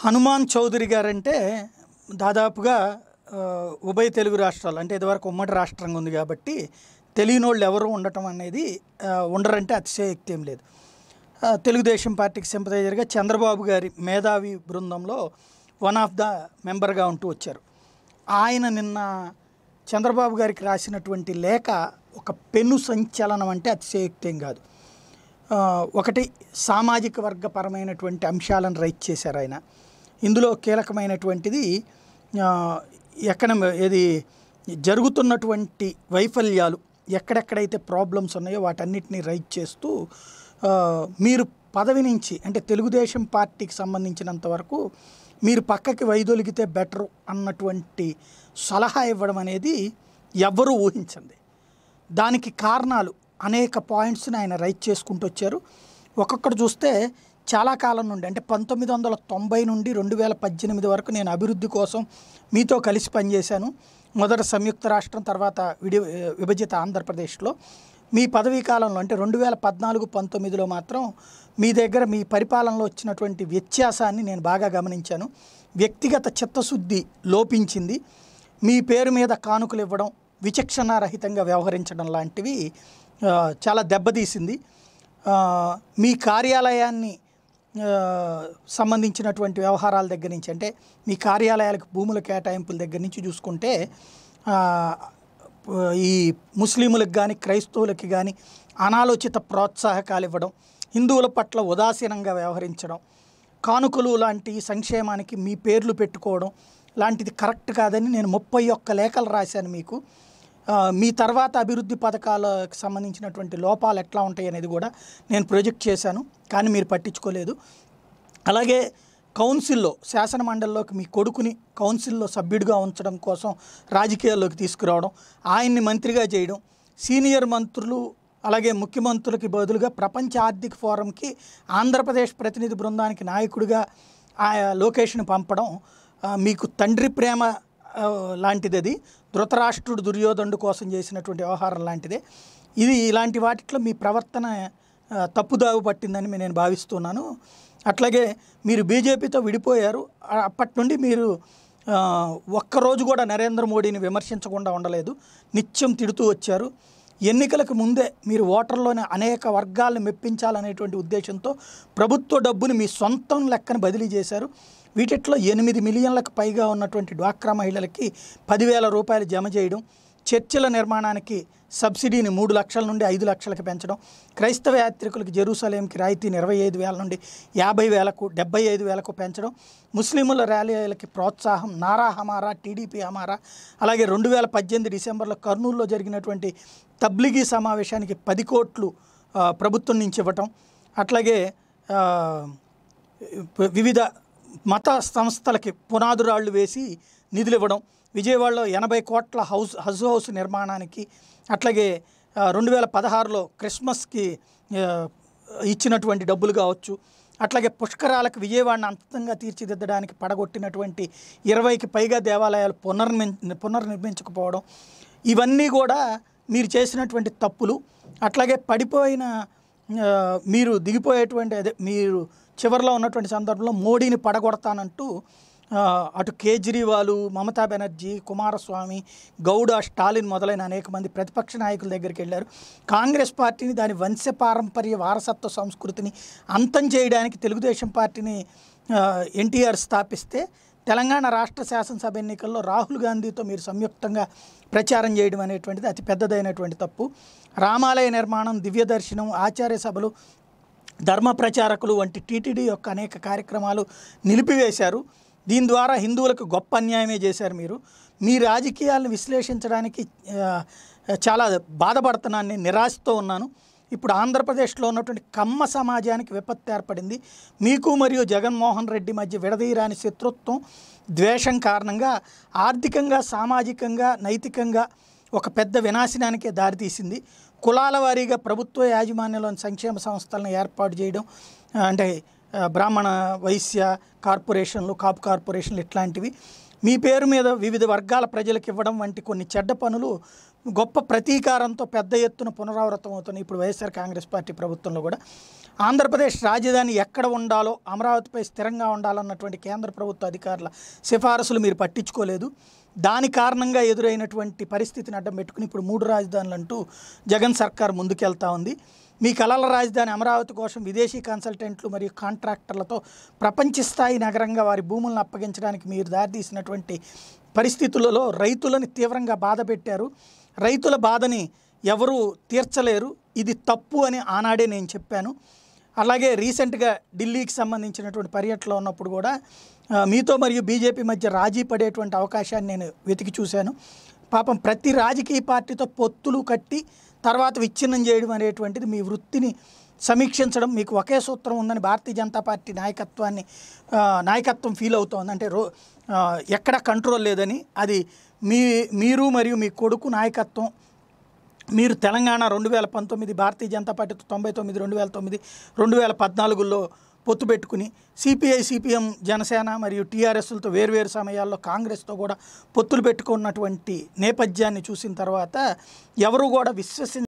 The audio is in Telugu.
హనుమాన్ చౌదరి గారంటే దాదాపుగా ఉభయ తెలుగు రాష్ట్రాలు అంటే ఇదివరకు ఉమ్మడి రాష్ట్రంగా ఉంది కాబట్టి తెలియని వాళ్ళు ఎవరు ఉండటం అనేది ఉండరంటే అతిశయక్తి ఏం లేదు తెలుగుదేశం పార్టీకి సింపతైజర్గా చంద్రబాబు గారి మేధావి బృందంలో వన్ ఆఫ్ ద మెంబర్గా ఉంటూ వచ్చారు ఆయన నిన్న చంద్రబాబు గారికి రాసినటువంటి లేఖ ఒక పెను సంచలనం అంటే అతిశయోక్తేం కాదు ఒకటి సామాజిక వర్గపరమైనటువంటి అంశాలను రైట్ చేశారు ఆయన ఇందులో కీలకమైనటువంటిది ఎక్కడ ఇది జరుగుతున్నటువంటి వైఫల్యాలు ఎక్కడెక్కడైతే ప్రాబ్లమ్స్ ఉన్నాయో వాటన్నిటిని రైట్ చేస్తూ మీరు పదవి నుంచి అంటే తెలుగుదేశం పార్టీకి సంబంధించినంత వరకు మీరు పక్కకి వైదొలిగితే బెటర్ అన్నటువంటి సలహా ఇవ్వడం అనేది ఎవ్వరూ ఊహించండి దానికి కారణాలు అనేక పాయింట్స్ని ఆయన రైట్ చేసుకుంటూ వచ్చారు ఒక్కొక్కటి చూస్తే చాలా కాలం నుండి అంటే పంతొమ్మిది వందల తొంభై నుండి రెండు వేల పద్దెనిమిది వరకు నేను అభివృద్ధి కోసం మీతో కలిసి పనిచేశాను మొదట సంయుక్త రాష్ట్రం తర్వాత విడి విభజిత ఆంధ్రప్రదేశ్లో మీ పదవీ కాలంలో అంటే రెండు వేల పద్నాలుగు పంతొమ్మిదిలో మాత్రం మీ దగ్గర మీ పరిపాలనలో వచ్చినటువంటి వ్యత్యాసాన్ని నేను బాగా గమనించాను వ్యక్తిగత చిత్తశుద్ధి లోపించింది మీ పేరు మీద కానుకలు ఇవ్వడం విచక్షణారహితంగా వ్యవహరించడం లాంటివి చాలా దెబ్బతీసింది మీ కార్యాలయాన్ని సంబంధించినటువంటి వ్యవహారాల దగ్గర నుంచి అంటే మీ కార్యాలయాలకు భూముల కేటాయింపుల దగ్గర నుంచి చూసుకుంటే ఈ ముస్లిములకు కానీ క్రైస్తవులకి కానీ అనాలోచిత ప్రోత్సాహకాలు ఇవ్వడం హిందువుల పట్ల ఉదాసీనంగా వ్యవహరించడం కానుకలు లాంటి సంక్షేమానికి మీ పేర్లు పెట్టుకోవడం లాంటిది కరెక్ట్ కాదని నేను ముప్పై ఒక్క లేఖలు రాశాను మీకు మీ తర్వాత అభివృద్ధి పథకాలకు సంబంధించినటువంటి లోపాలు ఎట్లా ఉంటాయి అనేది కూడా నేను ప్రొజెక్ట్ చేశాను కానీ మీరు పట్టించుకోలేదు అలాగే కౌన్సిల్లో శాసన మండలిలోకి మీ కొడుకుని కౌన్సిల్లో సభ్యుడిగా ఉంచడం కోసం రాజకీయాల్లోకి తీసుకురావడం ఆయన్ని మంత్రిగా చేయడం సీనియర్ మంత్రులు అలాగే ముఖ్యమంత్రులకి బదులుగా ప్రపంచ ఆర్థిక ఫోరంకి ఆంధ్రప్రదేశ్ ప్రతినిధి బృందానికి నాయకుడిగా ఆ లొకేషన్ పంపడం మీకు తండ్రి ప్రేమ లాంటిది అది ధృతరాష్ట్రుడు దుర్యోధనుడు కోసం చేసినటువంటి వ్యవహారం లాంటిదే ఇది ఇలాంటి వాటిలో మీ ప్రవర్తన తప్పుదావు పట్టిందని నేను భావిస్తున్నాను అట్లాగే మీరు బీజేపీతో విడిపోయారు అప్పటి నుండి మీరు ఒక్కరోజు కూడా నరేంద్ర మోడీని విమర్శించకుండా ఉండలేదు నిత్యం తిడుతూ వచ్చారు ఎన్నికలకు ముందే మీరు ఓటర్లోని అనేక వర్గాలను మెప్పించాలనేటువంటి ఉద్దేశంతో ప్రభుత్వ డబ్బుని మీ సొంతం లెక్కన బదిలీ చేశారు వీటిట్లో ఎనిమిది మిలియన్లకు పైగా ఉన్నటువంటి డ్వాక్రా మహిళలకి పదివేల రూపాయలు జమ చేయడం చర్చిల నిర్మాణానికి సబ్సిడీని మూడు లక్షల నుండి ఐదు లక్షలకు పెంచడం క్రైస్తవ యాత్రికులకు జెరూసలేంకి రాయితీ ఇరవై ఐదు వేల నుండి యాభై వేలకు డెబ్బై ఐదు వేలకు పెంచడం ముస్లిముల ర్యాలీలకి ప్రోత్సాహం నారా హమారా టీడీపీ హమారా అలాగే రెండు వేల పద్దెనిమిది డిసెంబర్లో కర్నూలులో జరిగినటువంటి తబ్లిగీ సమావేశానికి పది కోట్లు ప్రభుత్వం నుంచి ఇవ్వటం అట్లాగే వివిధ మత సంస్థలకి పునాదురాళ్లు వేసి నిధులు ఇవ్వడం విజయవాడలో ఎనభై కోట్ల హౌస్ హజ్ హౌస్ నిర్మాణానికి అట్లాగే రెండు వేల పదహారులో క్రిస్మస్కి ఇచ్చినటువంటి డబ్బులు కావచ్చు అట్లాగే పుష్కరాలకు విజయవాడను అంతంగా తీర్చిదిద్దడానికి పడగొట్టినటువంటి ఇరవైకి పైగా దేవాలయాలు పునర్మి పునర్నిర్మించకపోవడం ఇవన్నీ కూడా మీరు చేసినటువంటి తప్పులు అట్లాగే పడిపోయిన మీరు దిగిపోయేటువంటి అదే మీరు చివరిలో ఉన్నటువంటి సందర్భంలో మోడీని పడగొడతానంటూ అటు కేజ్రీవాల్ మమతా బెనర్జీ కుమారస్వామి గౌడ స్టాలిన్ మొదలైన అనేక మంది ప్రతిపక్ష నాయకుల దగ్గరికి వెళ్ళారు కాంగ్రెస్ పార్టీని దాని వంశపారంపర్య వారసత్వ సంస్కృతిని అంతం చేయడానికి తెలుగుదేశం పార్టీని ఎన్టీఆర్ స్థాపిస్తే తెలంగాణ రాష్ట్ర శాసనసభ ఎన్నికల్లో రాహుల్ గాంధీతో మీరు సంయుక్తంగా ప్రచారం చేయడం అనేటువంటిది అతి పెద్దదైనటువంటి తప్పు రామాలయ నిర్మాణం దివ్య దర్శనం ఆచార్య సభలు ధర్మ ప్రచారకులు వంటి టీటీడీ యొక్క అనేక కార్యక్రమాలు నిలిపివేశారు దీని ద్వారా హిందువులకు గొప్ప అన్యాయమే చేశారు మీరు మీ రాజకీయాలను విశ్లేషించడానికి చాలా బాధపడుతున్నాను నేను నిరాశతో ఉన్నాను ఇప్పుడు ఆంధ్రప్రదేశ్లో ఉన్నటువంటి కమ్మ సమాజానికి విపత్తు ఏర్పడింది మీకు మరియు జగన్మోహన్ రెడ్డి మధ్య విడదీరాని శత్రుత్వం ద్వేషం కారణంగా ఆర్థికంగా సామాజికంగా నైతికంగా ఒక పెద్ద వినాశనానికే దారితీసింది కులాల వారీగా ప్రభుత్వ యాజమాన్యంలోని సంక్షేమ సంస్థలను ఏర్పాటు చేయడం అంటే బ్రాహ్మణ వైశ్య కార్పొరేషన్లు కాపు కార్పొరేషన్లు ఇట్లాంటివి మీ పేరు మీద వివిధ వర్గాల ప్రజలకు ఇవ్వడం వంటి కొన్ని చెడ్డ పనులు గొప్ప ప్రతీకారంతో పెద్ద ఎత్తున పునరావృతం అవుతున్నాయి ఇప్పుడు వైఎస్ఆర్ కాంగ్రెస్ పార్టీ ప్రభుత్వంలో కూడా ఆంధ్రప్రదేశ్ రాజధాని ఎక్కడ ఉండాలో అమరావతిపై స్థిరంగా ఉండాలన్నటువంటి కేంద్ర ప్రభుత్వ అధికారుల సిఫారసులు మీరు పట్టించుకోలేదు దాని కారణంగా ఎదురైనటువంటి పరిస్థితిని అడ్డం పెట్టుకుని ఇప్పుడు మూడు రాజధానులు అంటూ జగన్ సర్కార్ ముందుకెళ్తా ఉంది మీ కళల రాజధాని అమరావతి కోసం విదేశీ కన్సల్టెంట్లు మరియు కాంట్రాక్టర్లతో ప్రపంచ స్థాయి నగరంగా వారి భూములను అప్పగించడానికి మీరు దారితీసినటువంటి పరిస్థితులలో రైతులను తీవ్రంగా బాధ పెట్టారు రైతుల బాధని ఎవరూ తీర్చలేరు ఇది తప్పు అని ఆనాడే నేను చెప్పాను అలాగే రీసెంట్గా ఢిల్లీకి సంబంధించినటువంటి పర్యటనలో ఉన్నప్పుడు కూడా మీతో మరియు బీజేపీ మధ్య రాజీ పడేటువంటి అవకాశాన్ని నేను వెతికి చూశాను పాపం ప్రతి రాజకీయ పార్టీతో పొత్తులు కట్టి తర్వాత విచ్ఛిన్నం చేయడం అనేటువంటిది మీ వృత్తిని సమీక్షించడం మీకు ఒకే సూత్రం ఉందని భారతీయ జనతా పార్టీ నాయకత్వాన్ని నాయకత్వం ఫీల్ అవుతోంది అంటే రో ఎక్కడ కంట్రోల్ లేదని అది మీ మీరు మరియు మీ కొడుకు నాయకత్వం మీరు తెలంగాణ రెండు వేల పంతొమ్మిది భారతీయ జనతా పార్టీ తొంభై తొమ్మిది రెండు వేల తొమ్మిది రెండు వేల పద్నాలుగులో పొత్తు పెట్టుకుని సిపిఐ సిపిఎం జనసేన మరియు టీఆర్ఎస్లతో వేర్వేరు సమయాల్లో కాంగ్రెస్తో కూడా పొత్తులు పెట్టుకున్నటువంటి నేపథ్యాన్ని చూసిన తర్వాత ఎవరు కూడా విశ్వసి